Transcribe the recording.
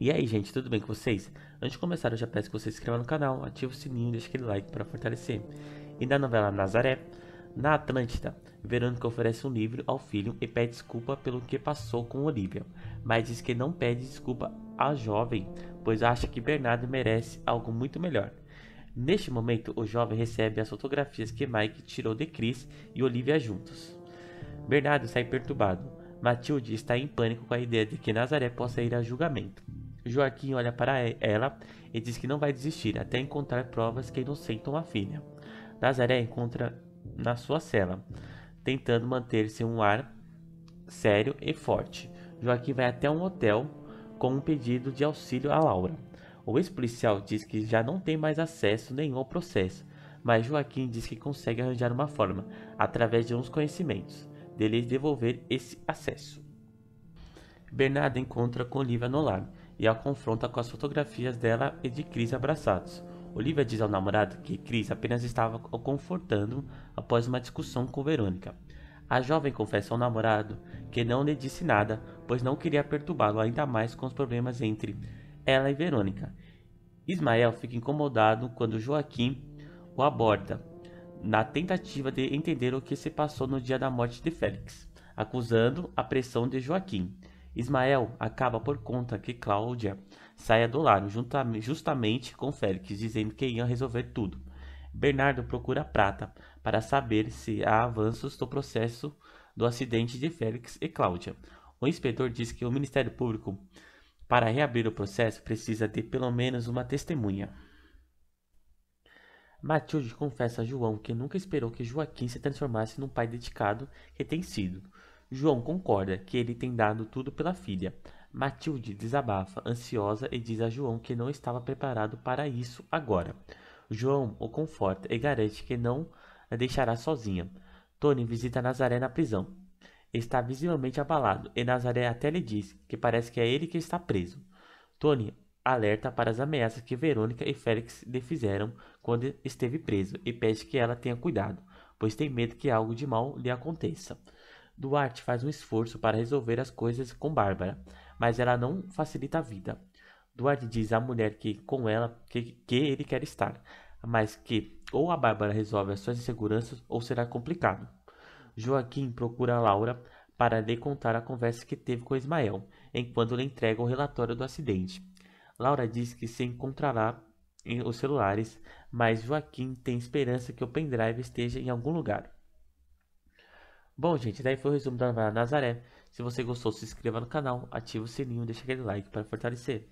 E aí, gente, tudo bem com vocês? Antes de começar, eu já peço que você se inscreva no canal, ative o sininho e deixe aquele like para fortalecer. E na novela Nazaré, na Atlântida, Verônica oferece um livro ao filho e pede desculpa pelo que passou com Olivia, mas diz que não pede desculpa à jovem, pois acha que Bernardo merece algo muito melhor. Neste momento, o jovem recebe as fotografias que Mike tirou de Chris e Olivia juntos. Bernardo sai perturbado. Matilde está em pânico com a ideia de que Nazaré possa ir a julgamento. Joaquim olha para ela e diz que não vai desistir até encontrar provas que inocentam a filha. Nazaré encontra na sua cela, tentando manter-se um ar sério e forte. Joaquim vai até um hotel com um pedido de auxílio a Laura. O ex-policial diz que já não tem mais acesso nenhum ao processo, mas Joaquim diz que consegue arranjar uma forma, através de uns conhecimentos, dele devolver esse acesso. Bernardo encontra com Lívia no lar e a confronta com as fotografias dela e de Chris abraçados. Olivia diz ao namorado que Chris apenas estava o confortando após uma discussão com Verônica. A jovem confessa ao namorado que não lhe disse nada, pois não queria perturbá-lo ainda mais com os problemas entre ela e Verônica. Ismael fica incomodado quando Joaquim o aborda, na tentativa de entender o que se passou no dia da morte de Félix, acusando a pressão de Joaquim. Ismael acaba por conta que Cláudia saia do lar justamente com Félix, dizendo que ia resolver tudo. Bernardo procura Prata para saber se há avanços no processo do acidente de Félix e Cláudia. O inspetor diz que o Ministério Público, para reabrir o processo, precisa de pelo menos uma testemunha. Matilde confessa a João que nunca esperou que Joaquim se transformasse num pai dedicado que tem sido. João concorda que ele tem dado tudo pela filha. Matilde desabafa, ansiosa, e diz a João que não estava preparado para isso agora. João o conforta e garante que não a deixará sozinha. Tony visita Nazaré na prisão. Está visivelmente abalado e Nazaré até lhe diz que parece que é ele que está preso. Tony alerta para as ameaças que Verônica e Félix lhe fizeram quando esteve preso e pede que ela tenha cuidado, pois tem medo que algo de mal lhe aconteça. Duarte faz um esforço para resolver as coisas com Bárbara, mas ela não facilita a vida. Duarte diz à mulher que com ela que, que ele quer estar, mas que ou a Bárbara resolve as suas inseguranças ou será complicado. Joaquim procura Laura para lhe contar a conversa que teve com Ismael, enquanto lhe entrega o relatório do acidente. Laura diz que se encontrará em os celulares, mas Joaquim tem esperança que o pendrive esteja em algum lugar. Bom, gente, daí foi o resumo da novela Nazaré. Se você gostou, se inscreva no canal, ative o sininho e deixa aquele like para fortalecer.